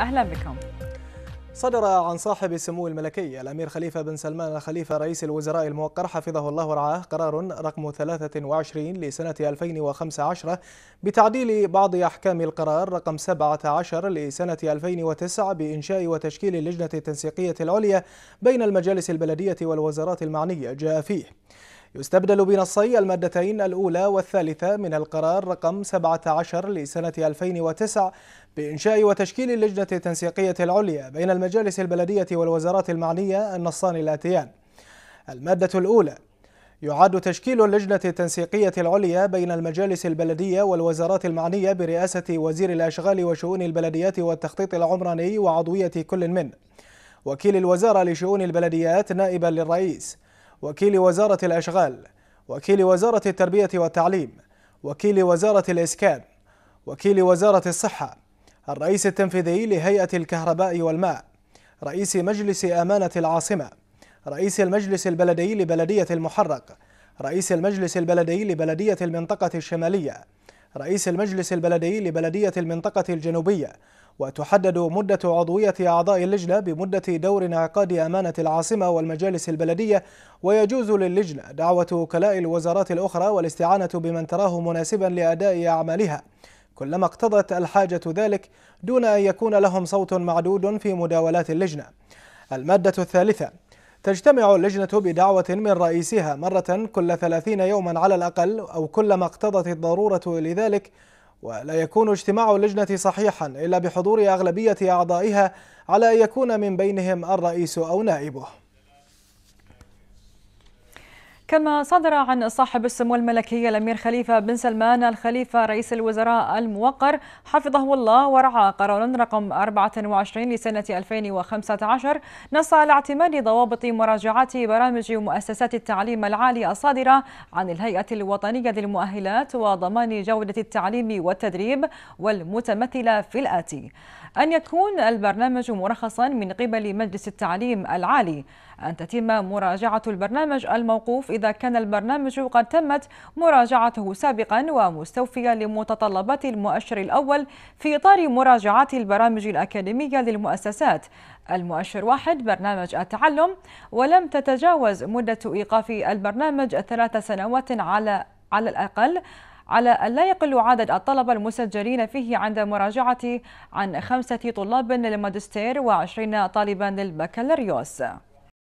أهلا بكم صدر عن صاحب السمو الملكي الأمير خليفة بن سلمان الخليفة رئيس الوزراء الموقر حفظه الله ورعاه قرار رقم 23 لسنة 2015 بتعديل بعض أحكام القرار رقم 17 لسنة 2009 بإنشاء وتشكيل اللجنة التنسيقية العليا بين المجالس البلدية والوزارات المعنية جاء فيه يستبدل بنصي المادتين الأولى والثالثة من القرار رقم 17 لسنة 2009 بإنشاء وتشكيل اللجنة التنسيقية العليا بين المجالس البلدية والوزارات المعنية النصان الآتيان المادة الأولى يعد تشكيل اللجنة التنسيقية العليا بين المجالس البلدية والوزارات المعنية برئاسة وزير الأشغال وشؤون البلديات والتخطيط العمراني وعضوية كل من وكيل الوزارة لشؤون البلديات نائبا للرئيس وكيل وزارة الأشغال وكيل وزارة التربية والتعليم وكيل وزارة الإسكان وكيل وزارة الصحة الرئيس التنفيذي لهيئة الكهرباء والماء رئيس مجلس أمانة العاصمة رئيس المجلس البلدي لبلدية المحرق رئيس المجلس البلدي لبلدية المنطقة الشمالية رئيس المجلس البلدي لبلدية المنطقة الجنوبية وتحدد مدة عضوية أعضاء اللجنة بمدة دور انعقاد أمانة العاصمة والمجالس البلدية ويجوز للجنة دعوة وكلاء الوزارات الأخرى والاستعانة بمن تراه مناسبا لأداء أعمالها كلما اقتضت الحاجة ذلك دون أن يكون لهم صوت معدود في مداولات اللجنة المادة الثالثة تجتمع اللجنة بدعوة من رئيسها مرة كل ثلاثين يوما على الأقل أو كلما اقتضت الضرورة لذلك ولا يكون اجتماع اللجنة صحيحا إلا بحضور أغلبية أعضائها على أن يكون من بينهم الرئيس أو نائبه كما صدر عن صاحب السمو الملكي الأمير خليفة بن سلمان الخليفة رئيس الوزراء الموقر حفظه الله ورعى قرار رقم 24 لسنة 2015 نص على اعتماد ضوابط مراجعات برامج مؤسسات التعليم العالي الصادرة عن الهيئة الوطنية للمؤهلات وضمان جودة التعليم والتدريب والمتمثلة في الآتي أن يكون البرنامج مرخصا من قبل مجلس التعليم العالي أن تتم مراجعة البرنامج الموقوف إذا كان البرنامج قد تمت مراجعته سابقا ومستوفيا لمتطلبات المؤشر الأول في إطار مراجعات البرامج الأكاديمية للمؤسسات المؤشر واحد برنامج التعلم ولم تتجاوز مدة إيقاف البرنامج ثلاث سنوات على على الأقل على أن لا يقل عدد الطلبة المسجلين فيه عند مراجعة عن خمسة طلاب للماجستير وعشرين طالبا للبكالوريوس